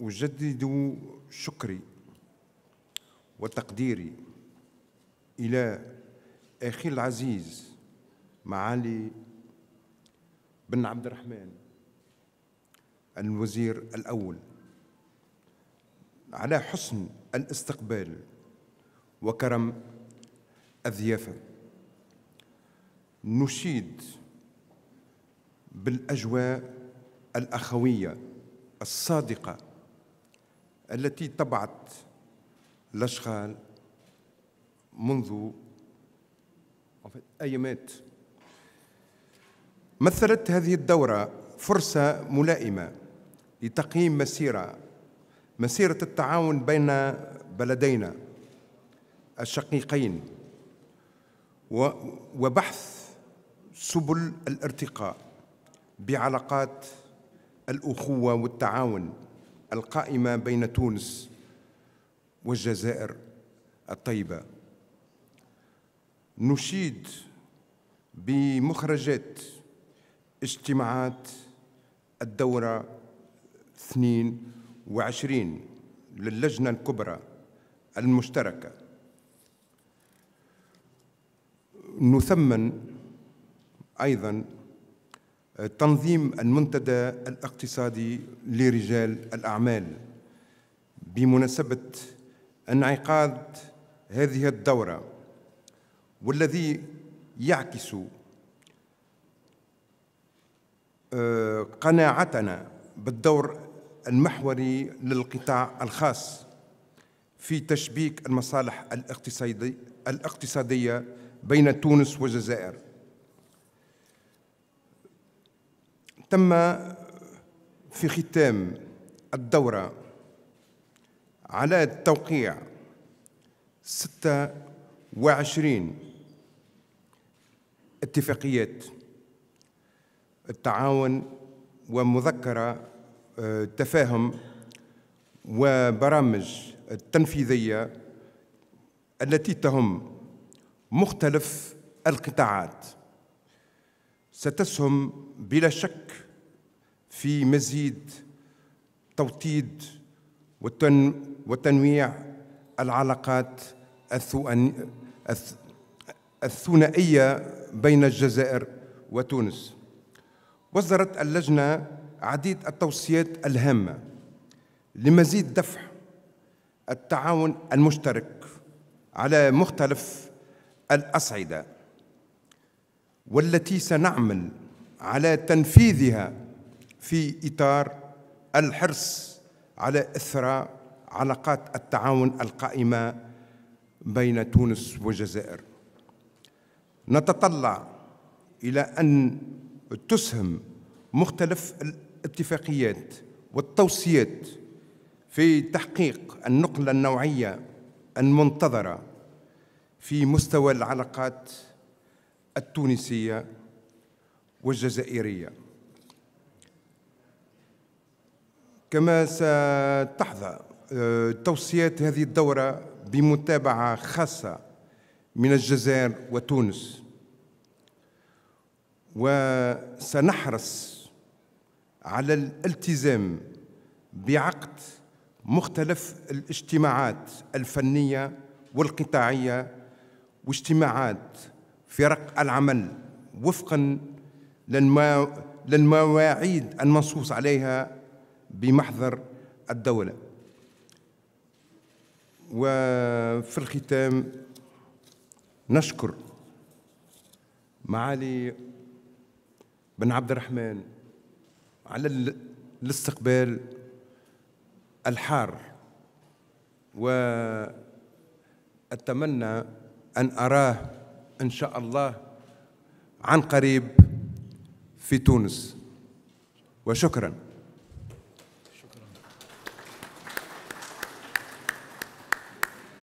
أجدد شكري وتقديري إلى أخي العزيز معالي بن عبد الرحمن الوزير الأول على حسن الاستقبال وكرم الضيافة نشيد بالأجواء الأخوية الصادقة التي طبعت الأشغال منذ أيامات مثلت هذه الدورة فرصة ملائمة لتقييم مسيرة مسيرة التعاون بين بلدينا الشقيقين وبحث سبل الارتقاء بعلاقات الأخوة والتعاون القائمة بين تونس والجزائر الطيبة نشيد بمخرجات اجتماعات الدورة 22 للجنة الكبرى المشتركة نثمن أيضا تنظيم المنتدى الاقتصادي لرجال الأعمال بمناسبة انعقاد هذه الدورة والذي يعكس آه، قناعتنا بالدور المحوري للقطاع الخاص في تشبيك المصالح الاقتصادية بين تونس والجزائر تم في ختام الدورة على التوقيع 26 اتفاقيات التعاون ومذكرة آه، تفاهم وبرامج التنفيذية التي تهم مختلف القطاعات ستسهم بلا شك في مزيد توطيد وتنويع العلاقات الثنائية بين الجزائر وتونس وصدرت اللجنة عديد التوصيات الهامة لمزيد دفع التعاون المشترك على مختلف الأصعدة والتي سنعمل على تنفيذها في إطار الحرص على إثراء علاقات التعاون القائمة بين تونس والجزائر نتطلع إلى أن تسهم مختلف الاتفاقيات والتوصيات في تحقيق النقلة النوعية المنتظرة في مستوى العلاقات التونسية والجزائرية كما ستحظى آه، توصيات هذه الدورة بمتابعة خاصة من الجزائر وتونس وسنحرص على الالتزام بعقد مختلف الاجتماعات الفنية والقطاعية واجتماعات فرق العمل وفقا للمواعيد المنصوص عليها بمحضر الدولة وفي الختام نشكر معالي بن عبد الرحمن على الاستقبال الحار واتمنى ان اراه إن شاء الله عن قريب في تونس وشكراً